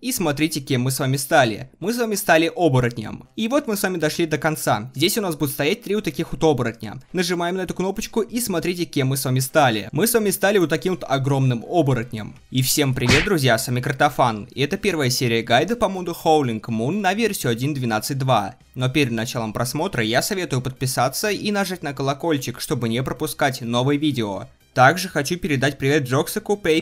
И смотрите, кем мы с вами стали. Мы с вами стали оборотнем. И вот мы с вами дошли до конца. Здесь у нас будет стоять три вот таких вот оборотня. Нажимаем на эту кнопочку и смотрите, кем мы с вами стали. Мы с вами стали вот таким вот огромным оборотнем. И всем привет, друзья, с вами Кротофан. И это первая серия гайда по моду Howling Moon на версию 1.12.2. Но перед началом просмотра я советую подписаться и нажать на колокольчик, чтобы не пропускать новые видео. Также хочу передать привет Джоксаку Пэй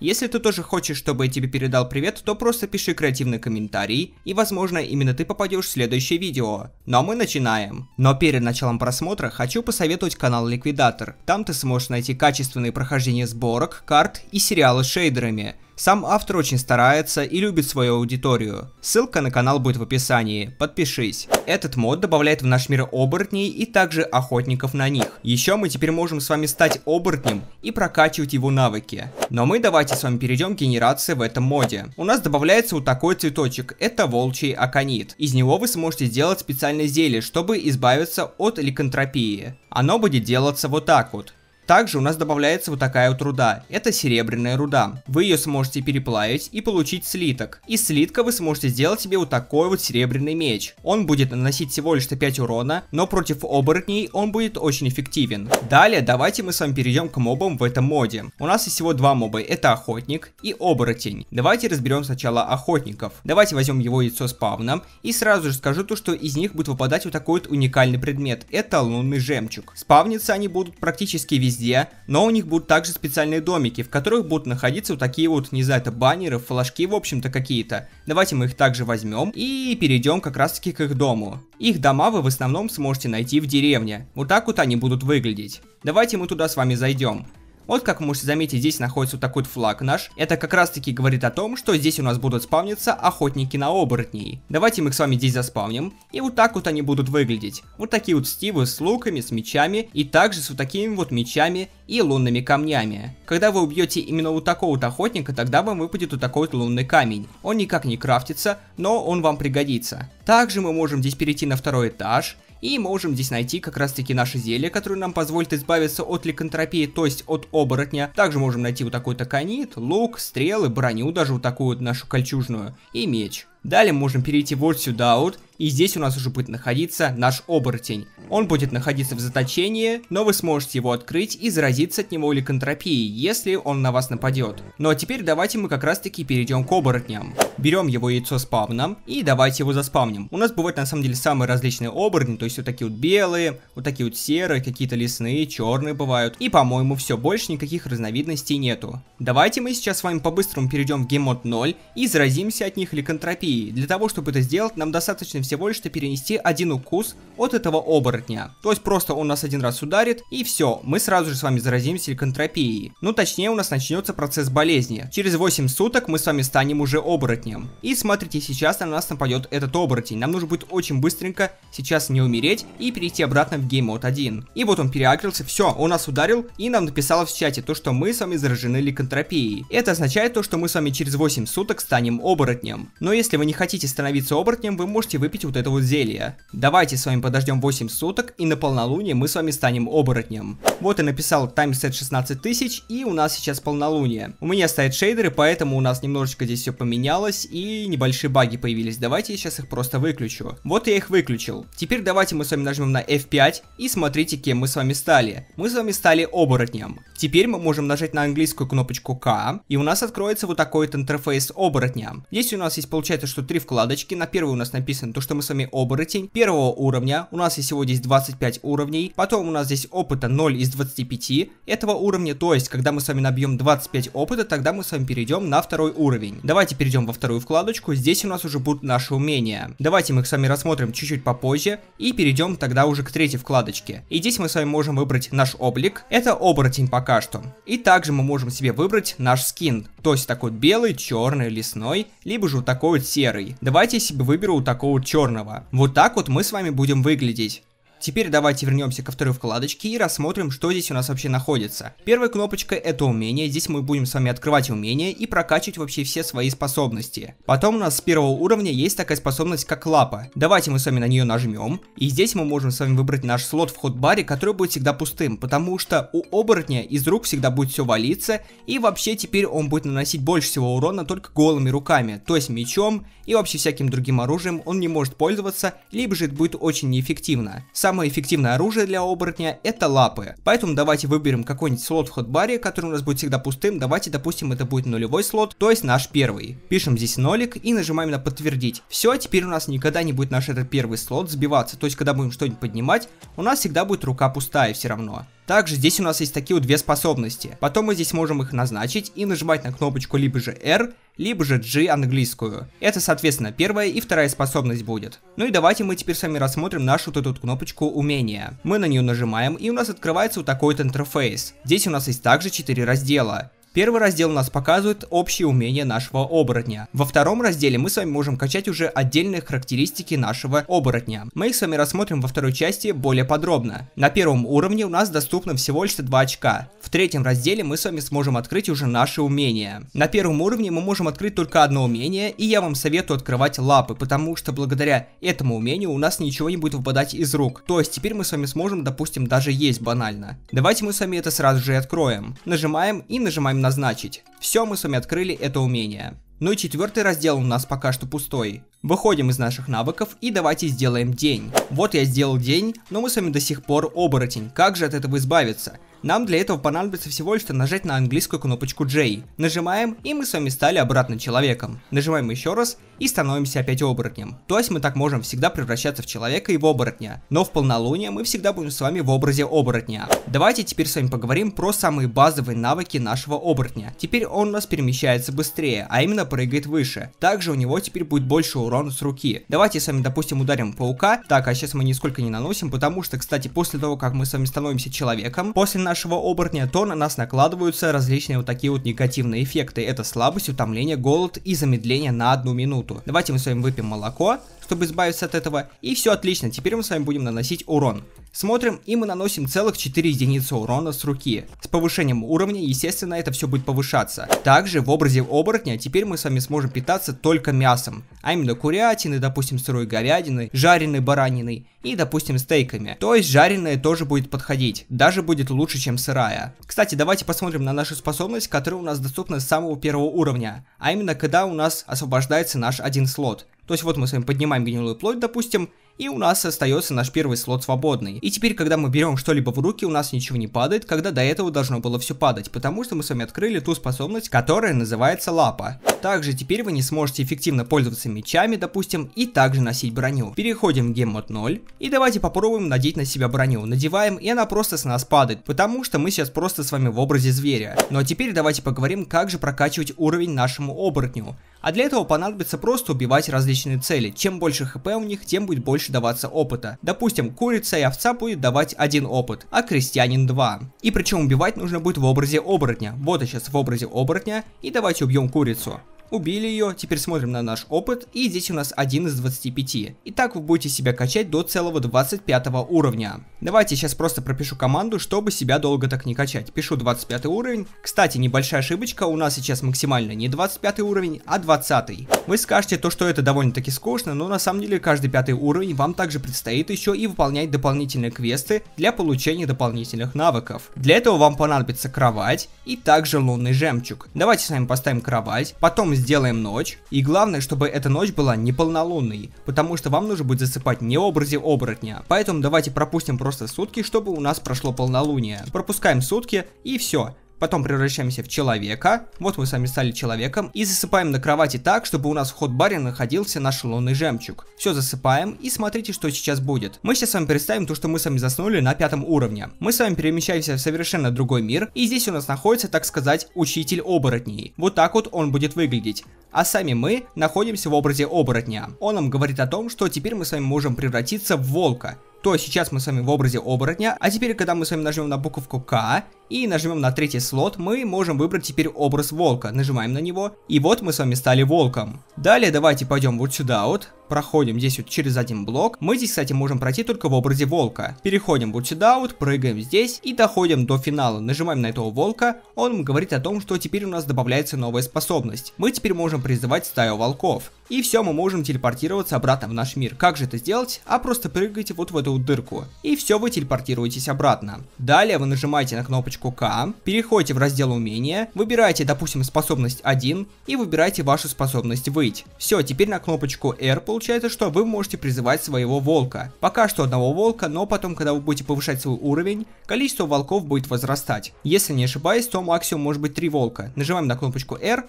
если ты тоже хочешь, чтобы я тебе передал привет, то просто пиши креативный комментарий, и возможно именно ты попадешь в следующее видео. Ну а мы начинаем. Но перед началом просмотра хочу посоветовать канал Ликвидатор. Там ты сможешь найти качественные прохождения сборок, карт и сериалы с шейдерами – сам автор очень старается и любит свою аудиторию. Ссылка на канал будет в описании, подпишись. Этот мод добавляет в наш мир оборотней и также охотников на них. Еще мы теперь можем с вами стать оборотнем и прокачивать его навыки. Но мы давайте с вами перейдем к генерации в этом моде. У нас добавляется вот такой цветочек, это волчий аконит. Из него вы сможете сделать специальное зелье, чтобы избавиться от ликантропии. Оно будет делаться вот так вот. Также у нас добавляется вот такая вот руда. Это серебряная руда. Вы ее сможете переплавить и получить слиток. Из слитка вы сможете сделать себе вот такой вот серебряный меч. Он будет наносить всего лишь 5 урона, но против оборотней он будет очень эффективен. Далее давайте мы с вами перейдем к мобам в этом моде. У нас есть всего два моба. Это охотник и оборотень. Давайте разберем сначала охотников. Давайте возьмем его яйцо с спавна. И сразу же скажу то, что из них будет выпадать вот такой вот уникальный предмет. Это лунный жемчуг. Спавниться они будут практически везде везде, но у них будут также специальные домики, в которых будут находиться вот такие вот, не знаю, это баннеры, флажки, в общем-то, какие-то. Давайте мы их также возьмем и перейдем как раз-таки к их дому. Их дома вы в основном сможете найти в деревне. Вот так вот они будут выглядеть. Давайте мы туда с вами зайдем. Вот как вы можете заметить, здесь находится вот такой вот флаг наш. Это как раз таки говорит о том, что здесь у нас будут спавниться охотники на оборотней. Давайте мы их с вами здесь заспавним. И вот так вот они будут выглядеть. Вот такие вот стивы с луками, с мечами и также с вот такими вот мечами и лунными камнями. Когда вы убьете именно вот такого вот охотника, тогда вам выпадет вот такой вот лунный камень. Он никак не крафтится, но он вам пригодится. Также мы можем здесь перейти на второй этаж и можем здесь найти как раз таки наше зелье, которое нам позволит избавиться от ликантропии, то есть от оборотня. Также можем найти вот такой-то канит, лук, стрелы, броню даже вот такую вот нашу кольчужную и меч. Далее можем перейти вот сюда вот, и здесь у нас уже будет находиться наш оборотень. Он будет находиться в заточении, но вы сможете его открыть и заразиться от него ликантропией, если он на вас нападет. Ну а теперь давайте мы как раз таки перейдем к оборотням. Берем его яйцо спавном и давайте его заспавним. У нас бывают на самом деле самые различные оборотни, то есть вот такие вот белые, вот такие вот серые, какие-то лесные, черные бывают. И по-моему все, больше никаких разновидностей нету. Давайте мы сейчас с вами по-быстрому перейдем в геймод 0 и заразимся от них ликантропией терапии. Для того, чтобы это сделать, нам достаточно всего лишь перенести один укус от этого оборотня. То есть просто он нас один раз ударит, и все, мы сразу же с вами заразимся ликантропией. Ну точнее, у нас начнется процесс болезни. Через 8 суток мы с вами станем уже оборотнем. И смотрите, сейчас на нас нападет этот оборотень. Нам нужно будет очень быстренько сейчас не умереть и перейти обратно в Game Mode 1. И вот он переагрился, все, он нас ударил, и нам написало в чате то, что мы с вами заражены ликантропией. Это означает то, что мы с вами через 8 суток станем оборотнем. Но если вы не хотите становиться оборотнем, вы можете выпить вот это вот зелье. Давайте с вами подождем 8 суток, и на полнолуние мы с вами станем оборотнем. Вот я написал таймсет 16 тысяч, и у нас сейчас полнолуние. У меня стоят шейдеры, поэтому у нас немножечко здесь все поменялось, и небольшие баги появились. Давайте я сейчас их просто выключу. Вот я их выключил. Теперь давайте мы с вами нажмем на F5, и смотрите, кем мы с вами стали. Мы с вами стали оборотнем. Теперь мы можем нажать на английскую кнопочку К, и у нас откроется вот такой вот интерфейс оборотня. Здесь у нас есть, получается, что три вкладочки. На первой у нас написано то, что мы с вами оборотень. Первого уровня. У нас и сегодня здесь 25 уровней. Потом у нас здесь опыта 0 из 25 этого уровня. То есть, когда мы с вами набьем 25 опыта, тогда мы с вами перейдем на второй уровень. Давайте перейдем во вторую вкладочку. Здесь у нас уже будут наши умения. Давайте мы их с вами рассмотрим чуть-чуть попозже. И перейдем тогда уже к третьей вкладочке. И здесь мы с вами можем выбрать наш облик. Это оборотень пока что. И также мы можем себе выбрать наш скин. То есть такой белый, черный, лесной, либо же вот такой вот серый. Давайте я себе выберу такого черного. Вот так вот мы с вами будем выглядеть. Теперь давайте вернемся ко второй вкладочке и рассмотрим, что здесь у нас вообще находится. Первая кнопочка это умение, здесь мы будем с вами открывать умения и прокачивать вообще все свои способности. Потом у нас с первого уровня есть такая способность как лапа. Давайте мы с вами на нее нажмем, и здесь мы можем с вами выбрать наш слот в баре, который будет всегда пустым, потому что у оборотня из рук всегда будет все валиться, и вообще теперь он будет наносить больше всего урона только голыми руками, то есть мечом и вообще всяким другим оружием он не может пользоваться, либо же это будет очень неэффективно самое эффективное оружие для оборотня это лапы. Поэтому давайте выберем какой-нибудь слот в хотбаре, который у нас будет всегда пустым. Давайте, допустим, это будет нулевой слот, то есть наш первый. Пишем здесь нолик и нажимаем на подтвердить. Все, теперь у нас никогда не будет наш этот первый слот сбиваться. То есть, когда будем что-нибудь поднимать, у нас всегда будет рука пустая все равно. Также здесь у нас есть такие вот две способности. Потом мы здесь можем их назначить и нажимать на кнопочку либо же R, либо же G английскую. Это, соответственно, первая и вторая способность будет. Ну и давайте мы теперь с вами рассмотрим нашу вот эту кнопочку кнопочку умения. Мы на нее нажимаем и у нас открывается вот такой вот интерфейс. Здесь у нас есть также 4 раздела. Первый раздел у нас показывает общие умения нашего оборотня. Во втором разделе мы с вами можем качать уже отдельные характеристики нашего оборотня. Мы их с вами рассмотрим во второй части более подробно. На первом уровне у нас доступно всего лишь 2 очка. В третьем разделе мы с вами сможем открыть уже наши умения. На первом уровне мы можем открыть только одно умение, и я вам советую открывать лапы, потому что благодаря этому умению у нас ничего не будет выпадать из рук. То есть теперь мы с вами сможем, допустим, даже есть банально. Давайте мы с вами это сразу же откроем. Нажимаем и нажимаем назначить. Все, мы с вами открыли это умение. Ну и четвертый раздел у нас пока что пустой. Выходим из наших навыков и давайте сделаем день. Вот я сделал день, но мы с вами до сих пор оборотень. Как же от этого избавиться? Нам для этого понадобится всего лишь нажать на английскую кнопочку J. Нажимаем, и мы с вами стали обратно человеком. Нажимаем еще раз, и становимся опять оборотнем. То есть мы так можем всегда превращаться в человека и в оборотня. Но в полнолуние мы всегда будем с вами в образе оборотня. Давайте теперь с вами поговорим про самые базовые навыки нашего оборотня. Теперь он у нас перемещается быстрее, а именно прыгает выше. Также у него теперь будет больше урона с руки. Давайте с вами, допустим, ударим паука. Так, а сейчас мы нисколько не наносим, потому что, кстати, после того, как мы с вами становимся человеком, после нашего оборотня, то на нас накладываются различные вот такие вот негативные эффекты. Это слабость, утомление, голод и замедление на одну минуту. Давайте мы с вами выпьем молоко чтобы избавиться от этого. И все отлично, теперь мы с вами будем наносить урон. Смотрим, и мы наносим целых 4 единицы урона с руки. С повышением уровня, естественно, это все будет повышаться. Также в образе оборотня теперь мы с вами сможем питаться только мясом, а именно курятины, допустим, сырой говядины, жареной бараниной и, допустим, стейками. То есть жареное тоже будет подходить, даже будет лучше, чем сырая. Кстати, давайте посмотрим на нашу способность, которая у нас доступна с самого первого уровня, а именно когда у нас освобождается наш один слот. То есть вот мы с вами поднимаем гнилую плоть, допустим, и у нас остается наш первый слот свободный. И теперь, когда мы берем что-либо в руки, у нас ничего не падает, когда до этого должно было все падать, потому что мы с вами открыли ту способность, которая называется лапа. Также теперь вы не сможете эффективно пользоваться мечами, допустим, и также носить броню. Переходим в гейммод 0, и давайте попробуем надеть на себя броню. Надеваем, и она просто с нас падает, потому что мы сейчас просто с вами в образе зверя. Ну а теперь давайте поговорим, как же прокачивать уровень нашему оборотню. А для этого понадобится просто убивать различные конечной цели. Чем больше хп у них, тем будет больше даваться опыта. Допустим, курица и овца будет давать один опыт, а крестьянин два. И причем убивать нужно будет в образе оборотня. Вот я сейчас в образе оборотня, и давайте убьем курицу убили ее, теперь смотрим на наш опыт, и здесь у нас один из 25. И так вы будете себя качать до целого 25 уровня. Давайте сейчас просто пропишу команду, чтобы себя долго так не качать. Пишу 25 уровень. Кстати, небольшая ошибочка, у нас сейчас максимально не 25 уровень, а 20. Вы скажете то, что это довольно-таки скучно, но на самом деле каждый пятый уровень вам также предстоит еще и выполнять дополнительные квесты для получения дополнительных навыков. Для этого вам понадобится кровать и также лунный жемчуг. Давайте с вами поставим кровать, потом сделаем ночь. И главное, чтобы эта ночь была не полнолунной, потому что вам нужно будет засыпать не в образе оборотня. Поэтому давайте пропустим просто сутки, чтобы у нас прошло полнолуние. Пропускаем сутки и все потом превращаемся в человека, вот мы сами стали человеком, и засыпаем на кровати так, чтобы у нас в ход баре находился наш лунный жемчуг. Все засыпаем, и смотрите, что сейчас будет. Мы сейчас с вами представим то, что мы с вами заснули на пятом уровне. Мы с вами перемещаемся в совершенно другой мир, и здесь у нас находится, так сказать, учитель оборотней. Вот так вот он будет выглядеть. А сами мы находимся в образе оборотня. Он нам говорит о том, что теперь мы с вами можем превратиться в волка то сейчас мы с вами в образе оборотня, а теперь, когда мы с вами нажмем на буковку К и нажмем на третий слот, мы можем выбрать теперь образ волка, нажимаем на него, и вот мы с вами стали волком. Далее давайте пойдем вот сюда вот, проходим здесь вот через один блок. Мы здесь, кстати, можем пройти только в образе волка. Переходим вот сюда, вот прыгаем здесь и доходим до финала. Нажимаем на этого волка, он говорит о том, что теперь у нас добавляется новая способность. Мы теперь можем призывать стаю волков. И все, мы можем телепортироваться обратно в наш мир. Как же это сделать? А просто прыгайте вот в эту дырку. И все, вы телепортируетесь обратно. Далее вы нажимаете на кнопочку К, переходите в раздел умения, выбираете, допустим, способность 1 и выбираете вашу способность выйти. Все, теперь на кнопочку R получается, что вы можете призывать своего волка. Пока что одного волка, но потом, когда вы будете повышать свой уровень, количество волков будет возрастать. Если не ошибаюсь, то максимум может быть 3 волка. Нажимаем на кнопочку R,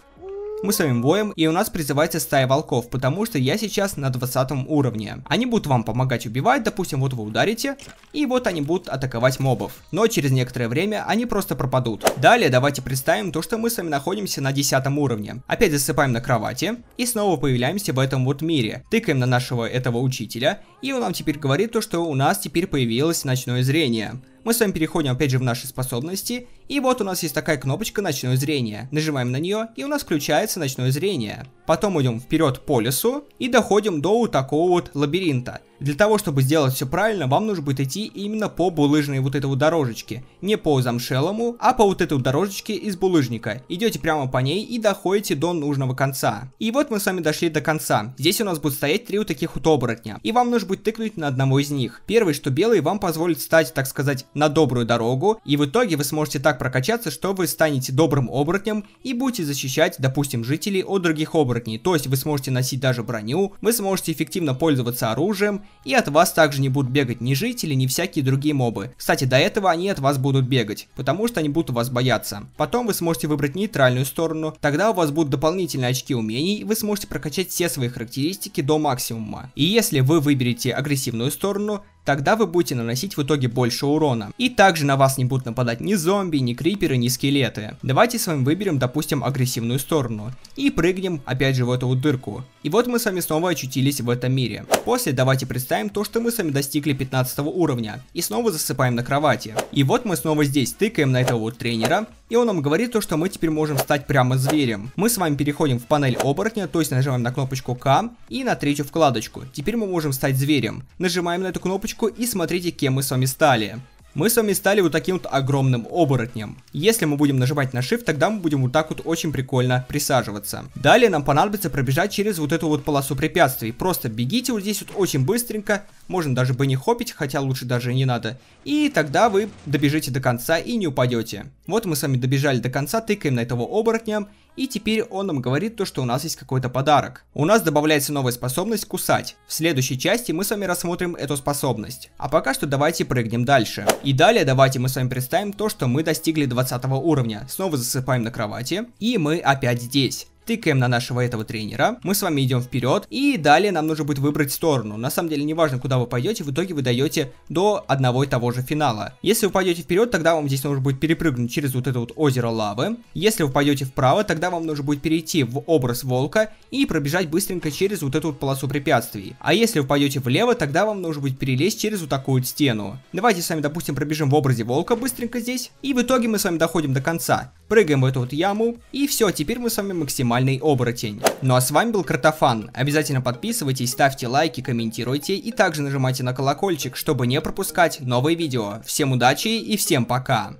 мы с вами воем, и у нас призывается стая волков, потому что я сейчас на 20 уровне. Они будут вам помогать убивать, допустим, вот вы ударите, и вот они будут атаковать мобов. Но через некоторое время они просто пропадут. Далее давайте представим то, что мы с вами находимся на 10 уровне. Опять засыпаем на кровати, и снова появляемся в этом вот мире. Тыкаем на нашего этого учителя, и он нам теперь говорит то, что у нас теперь появилось ночное зрение. Мы с вами переходим опять же в наши способности, и вот у нас есть такая кнопочка «Ночное зрение». Нажимаем на нее, и у нас включается ночное зрение. Потом идем вперед по лесу и доходим до вот такого вот лабиринта. Для того, чтобы сделать все правильно, вам нужно будет идти именно по булыжной вот этой вот дорожечке. Не по замшелому, а по вот этой вот дорожечке из булыжника. Идете прямо по ней и доходите до нужного конца. И вот мы с вами дошли до конца. Здесь у нас будет стоять три вот таких вот оборотня. И вам нужно будет тыкнуть на одного из них. Первый, что белый, вам позволит стать, так сказать, на добрую дорогу, и в итоге вы сможете так прокачаться, что вы станете добрым оборотнем и будете защищать, допустим, жителей от других оборотней, то есть вы сможете носить даже броню, вы сможете эффективно пользоваться оружием, и от вас также не будут бегать ни жители, ни всякие другие мобы. Кстати, до этого они от вас будут бегать, потому что они будут вас бояться. Потом вы сможете выбрать нейтральную сторону, тогда у вас будут дополнительные очки умений, и вы сможете прокачать все свои характеристики до максимума. И если вы выберете агрессивную сторону, Тогда вы будете наносить в итоге больше урона. И также на вас не будут нападать ни зомби, ни криперы, ни скелеты. Давайте с вами выберем, допустим, агрессивную сторону. И прыгнем опять же в эту дырку. И вот мы с вами снова очутились в этом мире. После давайте представим то, что мы с вами достигли 15 уровня. И снова засыпаем на кровати. И вот мы снова здесь тыкаем на этого вот тренера и он нам говорит то, что мы теперь можем стать прямо зверем. Мы с вами переходим в панель оборотня, то есть нажимаем на кнопочку К и на третью вкладочку. Теперь мы можем стать зверем. Нажимаем на эту кнопочку и смотрите, кем мы с вами стали. Мы с вами стали вот таким вот огромным оборотнем. Если мы будем нажимать на Shift, тогда мы будем вот так вот очень прикольно присаживаться. Далее нам понадобится пробежать через вот эту вот полосу препятствий. Просто бегите вот здесь вот очень быстренько, можно даже бы не хопить, хотя лучше даже не надо. И тогда вы добежите до конца и не упадете. Вот мы с вами добежали до конца, тыкаем на этого оборотня, и теперь он нам говорит то, что у нас есть какой-то подарок. У нас добавляется новая способность кусать. В следующей части мы с вами рассмотрим эту способность. А пока что давайте прыгнем дальше. И далее давайте мы с вами представим то, что мы достигли 20 уровня. Снова засыпаем на кровати. И мы опять здесь тыкаем на нашего этого тренера, мы с вами идем вперед, и далее нам нужно будет выбрать сторону. На самом деле, неважно, куда вы пойдете, в итоге вы даете до одного и того же финала. Если вы пойдете вперед, тогда вам здесь нужно будет перепрыгнуть через вот это вот озеро лавы. Если вы пойдете вправо, тогда вам нужно будет перейти в образ волка и пробежать быстренько через вот эту вот полосу препятствий. А если вы пойдете влево, тогда вам нужно будет перелезть через вот такую вот стену. Давайте с вами, допустим, пробежим в образе волка быстренько здесь, и в итоге мы с вами доходим до конца прыгаем в эту вот яму, и все, теперь мы с вами максимальный оборотень. Ну а с вами был Картофан, обязательно подписывайтесь, ставьте лайки, комментируйте и также нажимайте на колокольчик, чтобы не пропускать новые видео. Всем удачи и всем пока!